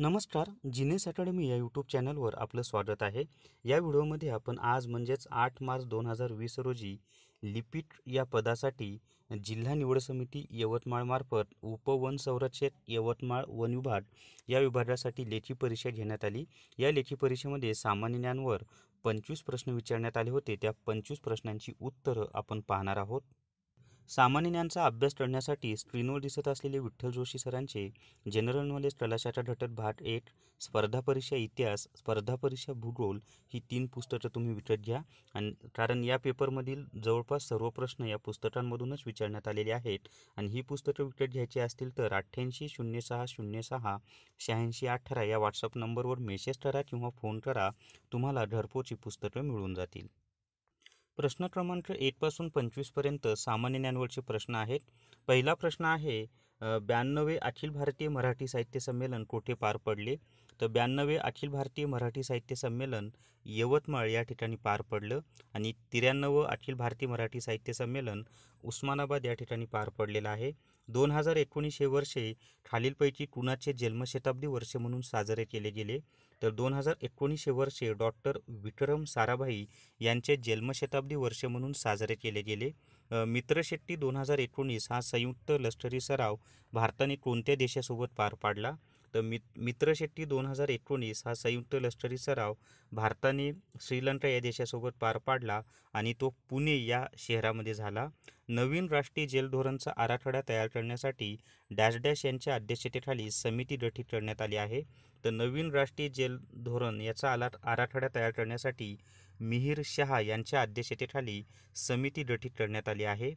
नमस्कार जिनेस अकॅडमी या यूट्यूब चॅनलवर आपलं स्वागत आहे या व्हिडिओमध्ये आपण आज म्हणजेच आठ मार्च दोन हजार वीस रोजी लिपिक या पदासाठी जिल्हा निवड समिती यवतमाळमार्फत उपवन संरक्षक यवतमाळ वन विभाग या विभागासाठी लेखी परीक्षा घेण्यात आली या लेखी परीक्षेमध्ये सामान्य ज्ञानवर पंचवीस प्रश्न विचारण्यात आले होते त्या पंचवीस प्रश्नांची उत्तरं आपण पाहणार आहोत सामान्य ज्ञानचा अभ्यास करण्यासाठी स्क्रीनवर दिसत असलेले विठ्ठल जोशी सरांचे जनरल नॉलेज कलाशाच्या घटक भाग एक स्पर्धा परीक्षा इतिहास स्पर्धा परीक्षा भूगोल ही तीन पुस्तकं तुम्ही विकत घ्या आणि कारण या पेपरमधील जवळपास सर्व प्रश्न या पुस्तकांमधूनच विचारण्यात आलेले आहेत आणि ही पुस्तकं विकत घ्यायची असतील तर अठ्ठ्याऐंशी शून्य सहा शून्य सहा शहाऐंशी अठरा या व्हॉट्सअप नंबरवर मेसेज करा किंवा फोन करा तुम्हाला घरपोची पुस्तकं मिळून जातील प्रश्न क्रमांक एकपासून पंचवीसपर्यंत सामान्य ज्ञानवरचे प्रश्न आहेत पहिला प्रश्न आहे ब्याण्णवे अखिल भारतीय मराठी साहित्य संमेलन कोठे पार पडले तर ब्याण्णवे अखिल भारतीय मराठी साहित्य संमेलन यवतमाळ या ठिकाणी पार पडलं आणि त्र्याण्णवं अखिल भारतीय मराठी साहित्य संमेलन उस्मानाबाद या ठिकाणी पार पडलेलं आहे दोन हजार एकोणीस हे वर्षे खालीलपैकी कुणाचे जन्मशताब्दी वर्ष म्हणून साजरे केले गेले तर दोन हजार एकोणीसशे वर्षे डॉक्टर विक्रम साराभाई यांचे जन्मशताब्दी वर्ष म्हणून साजरे केले गेले मित्रशेट्टी दोन हजार एकोणीस हा संयुक्त लष्करी सराव भारताने कोणत्या देशासोबत पार पाडला तर मित मित्रशेट्टी दोन हजार एकोणीस हा संयुक्त लष्करी सराव भारताने श्रीलंका या देशासोबत पार पाडला आणि तो पुणे या शहरामध्ये झाला नवीन राष्ट्रीय जेल धोरणचा आराखडा तयार करण्यासाठी डॅश डॅश यांच्या अध्यक्षतेखाली समिती गठीत करण्यात आली आहे तर नवीन राष्ट्रीय जेल धोरण याचा आला आराखडा तयार करण्यासाठी मिहीर शहा यांच्या अध्यक्षतेखाली समिती गठीत करण्यात आली आहे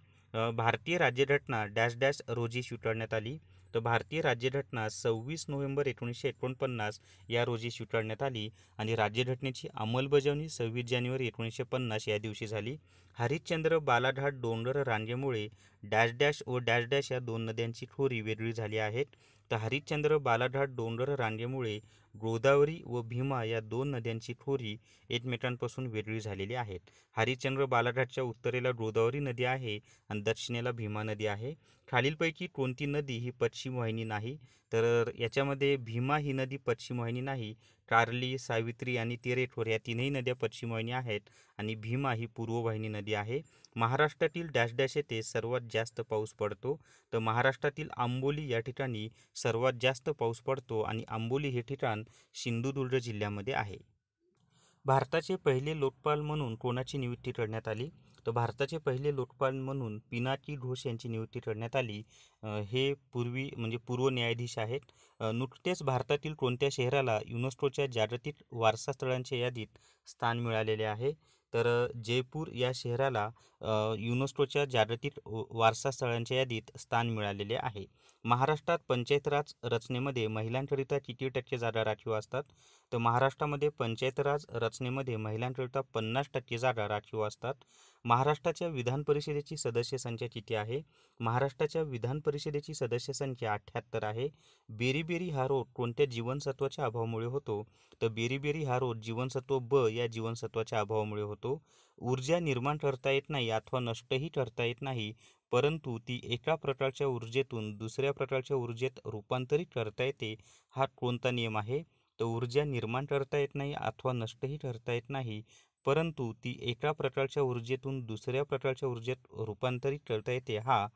भारतीय राज्यघटना डॅश डॅश रोजी स्वीकारण्यात आली तर भारतीय राज्यघटना सव्वीस नोव्हेंबर एकोणीसशे एकोणपन्नास या रोजी स्वीकारण्यात आली आणि राज्यघटनेची अंमलबजावणी सव्वीस जानेवारी एकोणीसशे पन्नास या दिवशी झाली हरिश्चंद्र बालाघाट डोंगर रांगेमुळे डॅश डॅश व डॅश डॅश या दोन नद्यांची खोरी वेगळी झाली आहेत हरिश्चंद्र बालाघाट डोंगर रांगेमुळे गोदावरी व भीमा या दोन नद्यांची खोरी एकमेकांपासून वेगळी झालेली आहेत हरिश्चंद्र बालाघाटच्या उत्तरेला गोदावरी नदी आहे आणि दक्षिणेला भीमा नदी आहे खालीलपैकी कोणती नदी ही पश्चिम वाहिनी नाही तर याच्यामध्ये भीमा ही नदी पश्चिम वाहिनी नाही कार्ली सावित्री आणि तेरेठोर या तीनही नद्या पश्चिम वाहिनी आहेत आणि भीमा ही पूर्व वाहिनी नदी आहे महाराष्ट्रातील डॅश डॅश येथे सर्वात जास्त पाऊस पडतो तर महाराष्ट्रातील आंबोली या ठिकाणी सर्वात जास्त पाऊस पडतो आणि आंबोली हे ठिकाण सिंधुदुर्ग जिल्ह्यामध्ये आहे भारताचे पहिले लोकपाल म्हणून कोणाची नियुक्ती करण्यात आली तर भारताचे पहिले लोकपाल म्हणून पिनाकी घोष यांची नियुक्ती करण्यात आली हे पूर्वी म्हणजे पूर्व न्यायाधीश आहेत नुकतेच भारतातील कोणत्या शहराला युनेस्कोच्या जागतिक वारसा स्थळांच्या यादीत स्थान मिळालेले आहे तर जयपूर या शहराला युनेस्कोच्या जागतिक वारसा स्थळांच्या यादीत स्थान मिळालेले आहे महाराष्ट्रात पंचायत राज रचनेमध्ये महिलांकरिता किती टक्के जागा राखीव असतात तर महाराष्ट्रामध्ये पंचायत राज रचनेमध्ये महिलांकरिता पन्नास टक्के जागा राखीव असतात महाराष्ट्राच्या विधान परिषदेची सदस्य संख्या किती आहे महाराष्ट्राच्या विधान परिषदेची सदस्य संख्या अठ्ठ्याहत्तर आहे बेरीबेरी हा रोग कोणत्या जीवनसत्वाच्या अभावामुळे होतो तर बेरीबेरी हा रोग जीवनसत्व ब या जीवनसत्वाच्या अभावामुळे होतो ऊर्जा निर्माण करता येत नाही अथवा नष्टही करता येत नाही परंतु ती एका प्रकारच्या ऊर्जेतून दुसऱ्या प्रकारच्या ऊर्जेत रूपांतरित करता येते हा कोणता नियम आहे तर ऊर्जा निर्माण करता येत नाही अथवा नष्टही करता येत नाही परंतु ती एका प्रकारच्या ऊर्जेतून दुसऱ्या प्रकारच्या ऊर्जेत रूपांतरित करता येते हा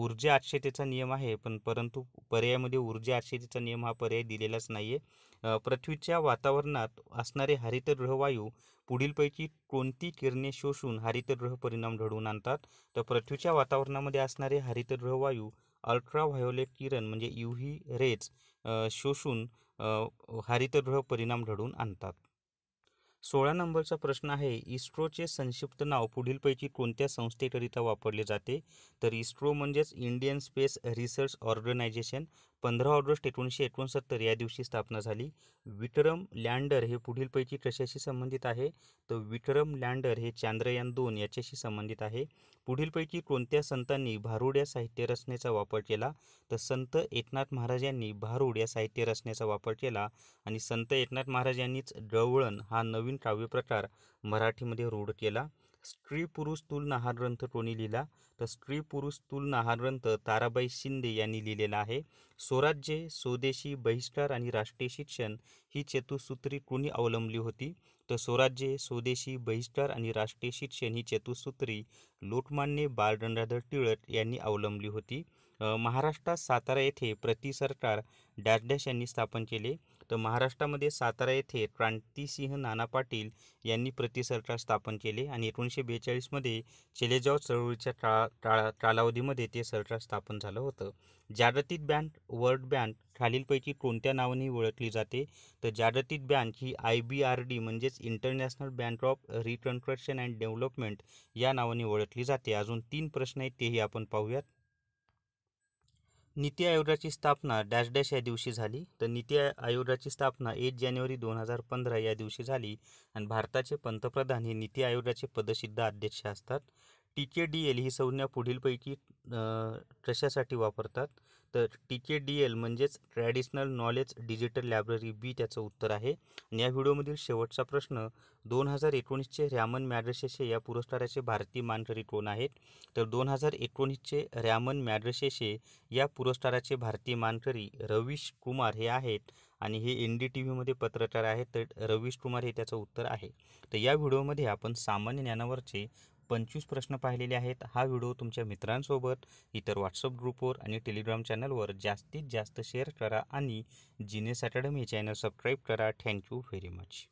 ऊर्जा आक्षेतेचा नियम आहे पण परंतु पर्यायामध्ये ऊर्जा आक्षेतेचा नियम हा पर्याय दिलेलाच नाही आहे पृथ्वीच्या वातावरणात असणारे हरितगृह वायू पुढीलपैकी कोणती किरणे शोषून हरितग्रह परिणाम घडवून आणतात तर पृथ्वीच्या वातावरणामध्ये असणारे हरितगृह वायू अल्ट्राव्हायोलेट किरण म्हणजे यू रेज शोषून हरितगृह परिणाम घडवून आणतात सोळा नंबरचा प्रश्न आहे इस्रोचे संक्षिप्त नाव पुढीलपैकी कोणत्या संस्थेकरिता वापरले जाते तर इस्रो म्हणजेच इंडियन स्पेस रिसर्च ऑर्गनायझेशन पंधरा ऑगस्ट एकोणीसशे एकोणसत्तर या दिवशी स्थापना झाली विक्रम लँडर हे पुढीलपैकी कशाशी संबंधित आहे तर विक्रम लँडर हे चांद्रयान दोन याच्याशी संबंधित आहे पुढीलपैकी कोणत्या संतांनी भारूड या साहित्य रचनेचा वापर केला तर संत एकनाथ महाराज यांनी भारूड या साहित्य रचनेचा वापर केला आणि संत एकनाथ महाराज यांनीच गवळण हा नवीन काव्यप्रकार मराठीमध्ये रूढ केला स्त्री पुरुष तुल नहार ग्रंथ कोणी लिहिला तर स्त्री पुरुष तुलना नहार ग्रंथ ताराबाई शिंदे यांनी लिहिलेला आहे स्वराज्य स्वदेशी बहिष्कार आणि राष्ट्रीय शिक्षण ही चतुसूत्री कोणी अवलंबली होती तर स्वराज्य स्वदेशी बहिष्कार आणि राष्ट्रीय शिक्षण ही चतुसूत्री लोटमान्य बालगंगाधर टिळक यांनी अवलंबली होती महाराष्ट्रात सातारा येथे प्रति सरकार डॅश डॅश यांनी स्थापन केले तर महाराष्ट्रामध्ये सातारा येथे क्रांतिसिंह नाना पाटील यांनी प्रति सरकार स्थापन केले आणि एकोणीसशे बेचाळीसमध्ये चेलेजाव चळवळीच्या काळा कालावधीमध्ये ते सरकार स्थापन झालं होतं जागतिक बँक वर्ल्ड बँक खालीलपैकी कोणत्या नावाने ओळखली जाते तर जागतिक बँक ही आय बी आर डी म्हणजेच international bank of reconstruction and development या नावाने ओळख ओळखली जाते अजून तीन प्रश्न आहेत तेही आपण पाहूयात नीती आयोगाची स्थापना डॅश डॅश या दिवशी झाली तर नीती आयोगाची स्थापना एक जानेवारी दोन हजार पंधरा या दिवशी झाली आणि भारताचे पंतप्रधान हे नीती आयोगाचे पदसिद्ध अध्यक्ष असतात टी के डी एल ही संज्ञा पुढीलपैकी कशासाठी वापरतात तर टी के डी एल म्हणजेच traditional knowledge digital library B त्याचं उत्तर आहे आणि या व्हिडिओमधील शेवटचा प्रश्न दोन हजार एकोणीसचे रॅमन मॅड्रेसेशे या पुरस्काराचे भारतीय मानकरी कोण आहेत तर दोन हजार एकोणीसचे रॅमन मॅड्रेसेशे या पुरस्काराचे भारतीय मानकरी रवीश कुमार हे आहेत आणि हे एन डी टी व्हीमध्ये पत्रकार आहेत तर रवीश कुमार हे त्याचं उत्तर आहे तर या व्हिडिओमध्ये आपण सामान्य ज्ञानावरचे पंचवीस प्रश्न पाहिलेले आहेत हा व्हिडिओ तुमच्या मित्रांसोबत इतर व्हॉट्सअप ग्रुपवर आणि टेलिग्राम चॅनलवर जास्तीत जास्त शेअर करा आणि जिनेस अकॅडमी चॅनल सबस्क्राईब करा थँक्यू व्हेरी मच